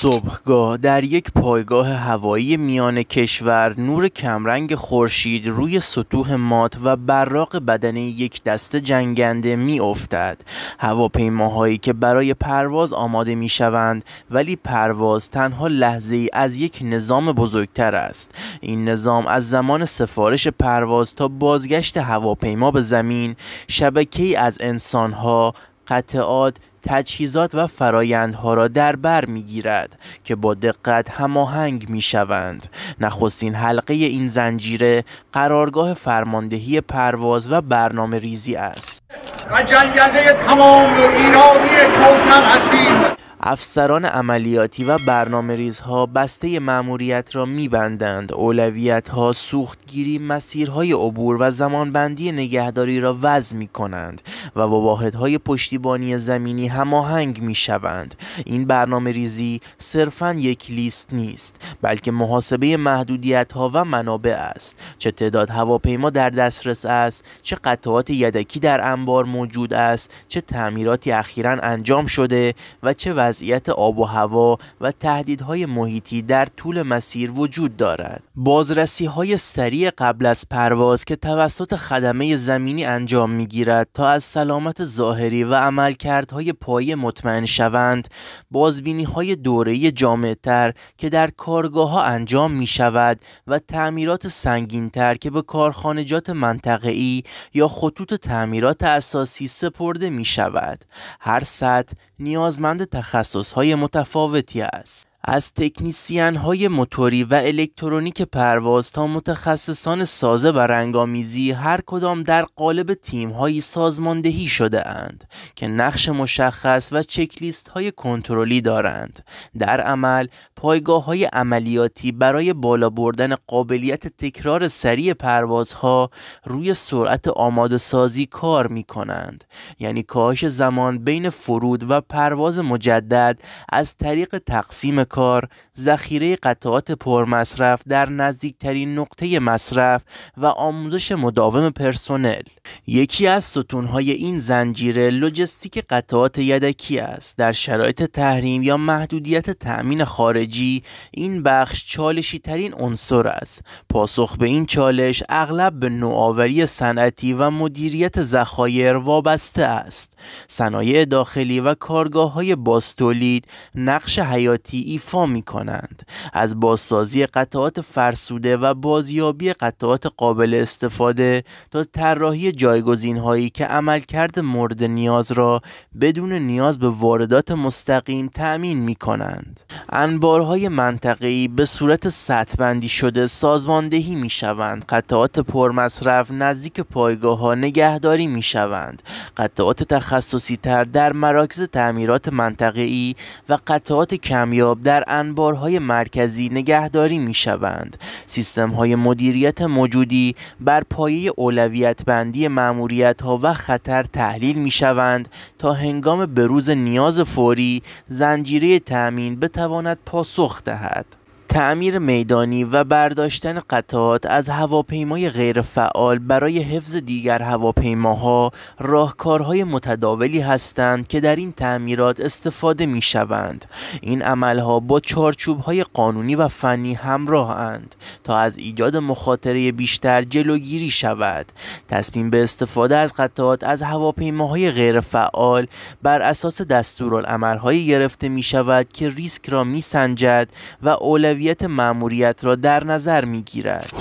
صبحگاه در یک پایگاه هوایی میان کشور نور کمرنگ خورشید روی سطوح مات و براق بدن یک دست جنگنده می افتد هواپیماهایی که برای پرواز آماده می شوند ولی پرواز تنها لحظه ای از یک نظام بزرگتر است این نظام از زمان سفارش پرواز تا بازگشت هواپیما به زمین شبکه از انسانها قطعات تجهیزات و فرایندها را در بر گیرد که با دقت هماهنگ شوند نخستین حلقه این زنجیره قرارگاه فرماندهی پرواز و برنامه ریزی است و جنگنده تمام ایرانی کوسر هستیم افسران عملیاتی و برنامه ریزها بسته مأموریت را میبندند اولویت ها سوختگیری مسیرهای عبور و زمانبندی نگهداری را وضع می کنند و با واحدهای پشتیبانی زمینی هماهنگ می شوند این برنامه ریزی صرفا یک لیست نیست بلکه محاسبه محدودیت ها و منابع است چه تعداد هواپیما در دسترس است چه قطعات یدکی در انبار موجود است چه تعمیراتی اخیرا انجام شده و چه وضعیت آب و هوا و تهدیدهای محیطی در طول مسیر وجود دارد. بازرسی های سریع قبل از پرواز که توسط خدمه زمینی انجام می گیرد تا از سلامت ظاهری و عملکردهای پایه مطمئن شوند، بازبینی های دوره جامعتر که در کارگاه ها انجام می شود و تعمیرات سنگینتر که به کارخانجات منطقه ای یا خطوط تعمیرات اساسی سپرده می شود. هر سطح نیازمند تخصص تخصصهای متفاوتی است. از تکنیسین های موتوری و الکترونیک پرواز تا متخصصان سازه و رنگامیزی هر کدام در قالب تیم هایی سازماندهی شده اند که نقش مشخص و چکلیست های کنترلی دارند در عمل پایگاه های عملیاتی برای بالا بردن قابلیت تکرار سریع پروازها روی سرعت آماده سازی کار می کنند یعنی کاهش زمان بین فرود و پرواز مجدد از طریق تقسیم کار ذخیره قطعات پرمصرف در نزدیکترین نقطه مصرف و آموزش مداوم پرسنل یکی از ستونهای این زنجیره لوجستیک قطعات یدکی است در شرایط تحریم یا محدودیت تأمین خارجی این بخش چالشی ترین عنصر است پاسخ به این چالش اغلب به نوآوری صنعتی و مدیریت ذخایر وابسته است صنایع داخلی و کارگاه های باستولید نقش حیاتی ایفا می کنند از بازسازی قطعات فرسوده و بازیابی قطعات قابل استفاده تا طراحی جایگزین هایی که عملکرد مورد نیاز را بدون نیاز به واردات مستقیم تأمین می کنند. انبارهای منطقه‌ای به صورت بندی شده سازماندهی می شوند. قطعات پرمصرف نزدیک پایگاه ها نگهداری می شوند. قطعات تخصصی تر در مراکز تعمیرات منطقه‌ای و قطعات کمیاب در انبارهای مرکزی نگهداری می شوند. سیستم های مدیریت موجودی بر پایه اولویت بندی معموریت ها و خطر تحلیل می شوند تا هنگام بروز نیاز فوری زنجیره تأمین بتواند پاسخ دهد. تعمیر میدانی و برداشتن قطعات از هواپیمای غیرفعال برای حفظ دیگر هواپیماها راهکارهای متداولی هستند که در این تعمیرات استفاده می شوند. این عملها با چارچوبهای قانونی و فنی همراه اند تا از ایجاد مخاطره بیشتر جلوگیری شود. تصمیم به استفاده از قطعات از هواپیماهای غیرفعال بر اساس دستورالعملهایی گرفته می شود که ریسک را می سنجد و اولویت اولویت مأموریت را در نظر می گیرد.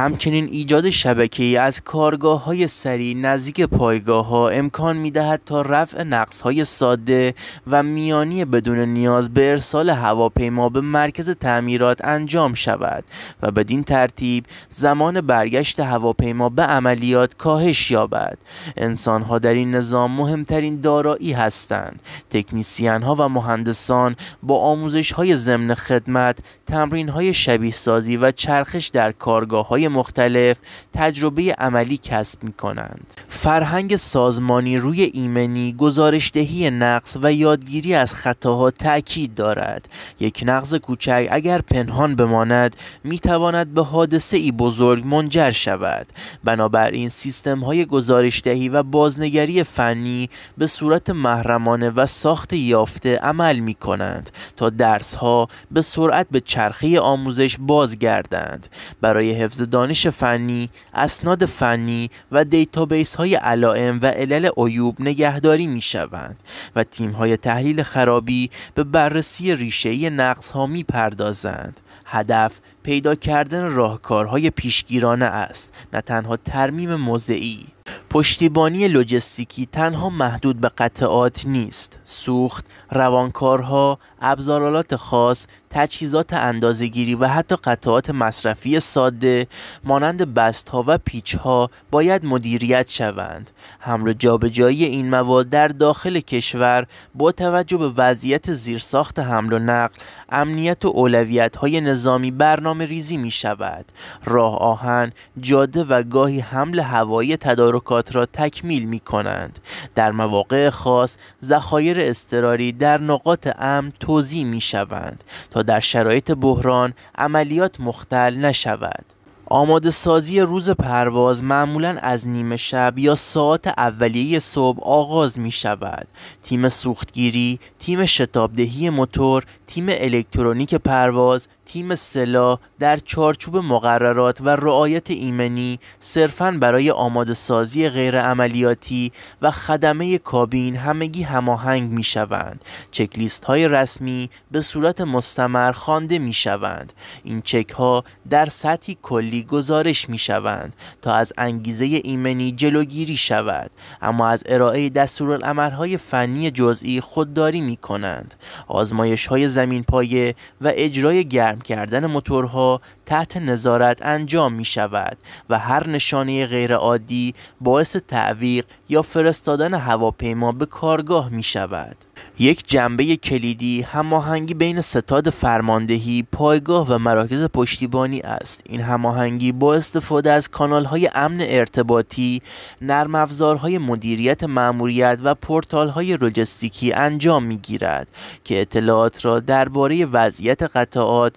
همچنین ایجاد شبکه ای از کارگاه های سریع نزدیک پایگاه ها امکان می دهد تا رفع نقص های ساده و میانی بدون نیاز به ارسال هواپیما به مرکز تعمیرات انجام شود و بدین ترتیب زمان برگشت هواپیما به عملیات کاهش یابد انسان ها در این نظام مهمترین دارایی هستند تکنیسیان ها و مهندسان با آموزش های ضمن خدمت تمرین های شبیه سازی و چرخش در کارگاه های مختلف تجربه عملی کسب می کنند. فرهنگ سازمانی روی ایمنی گزارشدهی نقص و یادگیری از خطاها تاکید دارد یک نقص کوچک اگر پنهان بماند می تواند به حادثه ای بزرگ منجر شود بنابراین سیستم های گزارشدهی و بازنگری فنی به صورت محرمانه و ساخت یافته عمل می کنند تا درس ها به سرعت به چرخه آموزش بازگردند برای حفظ دانش فنی، اسناد فنی و دیتابیس های علائم و علل عیوب نگهداری می شوند و تیم های تحلیل خرابی به بررسی ریشه نقص ها می پردازند. هدف پیدا کردن راهکارهای پیشگیرانه است نه تنها ترمیم موضعی پشتیبانی لوجستیکی تنها محدود به قطعات نیست سوخت، روانکارها، ابزارالات خاص، تجهیزات اندازهگیری و حتی قطعات مصرفی ساده مانند بستها و پیچها باید مدیریت شوند حمل و جابجایی این مواد در داخل کشور با توجه به وضعیت زیرساخت حمل و نقل امنیت و اولویت های نظامی برنامه ریزی می شود راه آهن، جاده و گاهی حمل هوایی تدارک حرکات را تکمیل می کنند. در مواقع خاص ذخایر اضطراری در نقاط امن توضیح می شوند تا در شرایط بحران عملیات مختل نشود. آماده سازی روز پرواز معمولا از نیمه شب یا ساعت اولیه صبح آغاز می شود. تیم سوختگیری، تیم شتابدهی موتور، تیم الکترونیک پرواز، تیم سلا در چارچوب مقررات و رعایت ایمنی صرفا برای آماده سازی غیر عملیاتی و خدمه کابین همگی هماهنگ می شوند. چکلیست های رسمی به صورت مستمر خوانده می شوند. این چک ها در سطحی کلی گزارش می شوند تا از انگیزه ایمنی جلوگیری شود اما از ارائه های فنی جزئی خودداری می کنند. آزمایش های زمین پایه و اجرای گرم کردن موتورها تحت نظارت انجام می شود و هر نشانه غیرعادی باعث تعویق یا فرستادن هواپیما به کارگاه می شود. یک جنبه کلیدی هماهنگی بین ستاد فرماندهی، پایگاه و مراکز پشتیبانی است. این هماهنگی با استفاده از کانالهای امن ارتباطی، نرمافزارهای مدیریت مأموریت و های لوجستیکی انجام گیرد که اطلاعات را درباره وضعیت قطعات،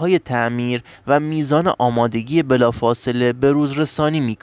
های تعمیر و میزان آمادگی بلافاصله به روز رسانی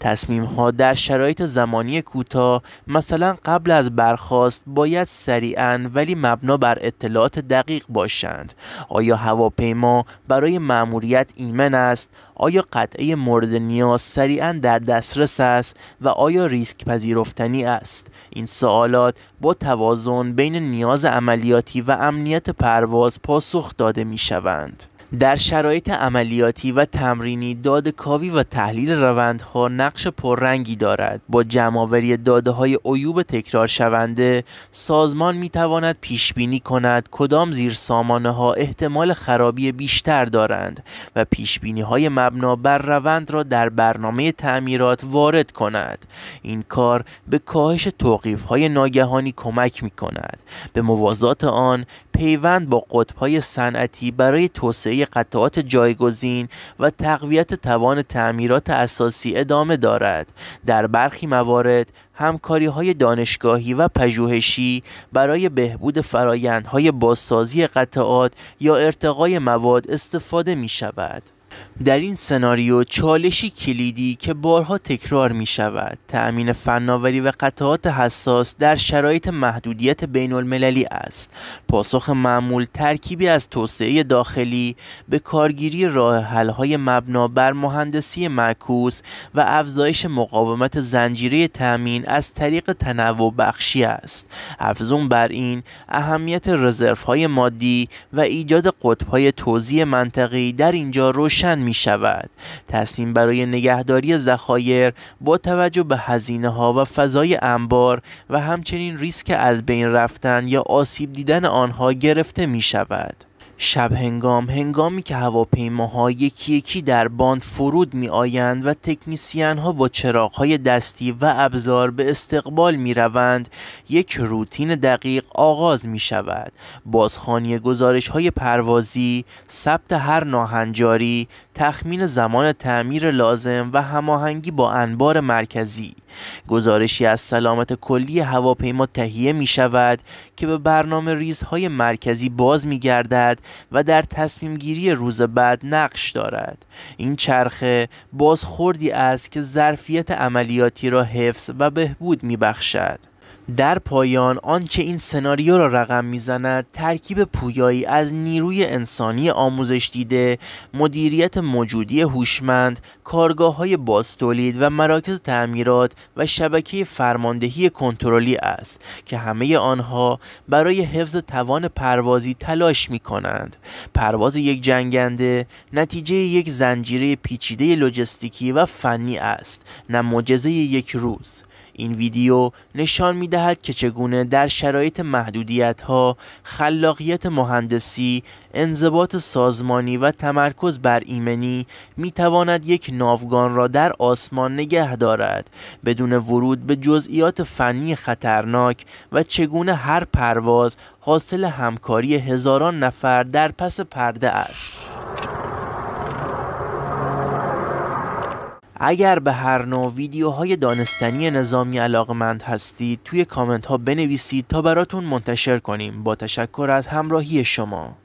تصمیم ها در شرایط زمانی کوتاه، مثلا قبل از برخواست باید سریعا ولی مبنا بر اطلاعات دقیق باشند آیا هواپیما برای مأموریت ایمن است آیا قطعه مورد نیاز سریعا در دسترس است و آیا ریسک پذیرفتنی است این سوالات با توازن بین نیاز عملیاتی و امنیت پرواز پاسخ داده می شوند در شرایط عملیاتی و تمرینی داد کاوی و تحلیل روندها نقش پررنگی دارد با جمعآوری داده های عیوب تکرار شونده سازمان می تواند پیش بینی کند کدام زیر سامانه ها احتمال خرابی بیشتر دارند و پیش بینی های مبنا بر روند را در برنامه تعمیرات وارد کند این کار به کاهش توقیف های ناگهانی کمک می کند به موازات آن پیوند با قطبهای صنعتی برای توسعه قطعات جایگزین و تقویت توان تعمیرات اساسی ادامه دارد در برخی موارد همکاری های دانشگاهی و پژوهشی برای بهبود فرایندهای بازسازی قطعات یا ارتقای مواد استفاده می شود. در این سناریو چالشی کلیدی که بارها تکرار می شود تأمین فناوری و قطعات حساس در شرایط محدودیت بین المللی است پاسخ معمول ترکیبی از توسعه داخلی به کارگیری راه های مبنا بر مهندسی معکوس و افزایش مقاومت زنجیره تأمین از طریق تنوع بخشی است افزون بر این اهمیت رزروهای مادی و ایجاد های توزیع منطقی در اینجا روشن می شود تصمیم برای نگهداری ذخایر با توجه به هزینه ها و فضای انبار و همچنین ریسک از بین رفتن یا آسیب دیدن آنها گرفته می شود شب هنگام هنگامی که هواپیماها یکی یکی در باند فرود می آیند و تکنیسیان ها با چراغ های دستی و ابزار به استقبال می روند یک روتین دقیق آغاز می شود بازخانی گزارش های پروازی ثبت هر ناهنجاری تخمین زمان تعمیر لازم و هماهنگی با انبار مرکزی گزارشی از سلامت کلی هواپیما تهیه می شود که به برنامه ریزهای مرکزی باز می گردد و در تصمیم گیری روز بعد نقش دارد این چرخه بازخوردی است که ظرفیت عملیاتی را حفظ و بهبود می بخشد در پایان آنچه این سناریو را رقم میزند ترکیب پویایی از نیروی انسانی آموزش دیده مدیریت موجودی هوشمند کارگاه های و مراکز تعمیرات و شبکه فرماندهی کنترلی است که همه آنها برای حفظ توان پروازی تلاش می کنند پرواز یک جنگنده نتیجه یک زنجیره پیچیده لوجستیکی و فنی است نه معجزه یک روز این ویدیو نشان می دهد که چگونه در شرایط محدودیت ها خلاقیت مهندسی، انضباط سازمانی و تمرکز بر ایمنی می تواند یک ناوگان را در آسمان نگه دارد بدون ورود به جزئیات فنی خطرناک و چگونه هر پرواز حاصل همکاری هزاران نفر در پس پرده است. اگر به هر نوع ویدیوهای دانستنی نظامی علاقمند هستید توی کامنت ها بنویسید تا براتون منتشر کنیم با تشکر از همراهی شما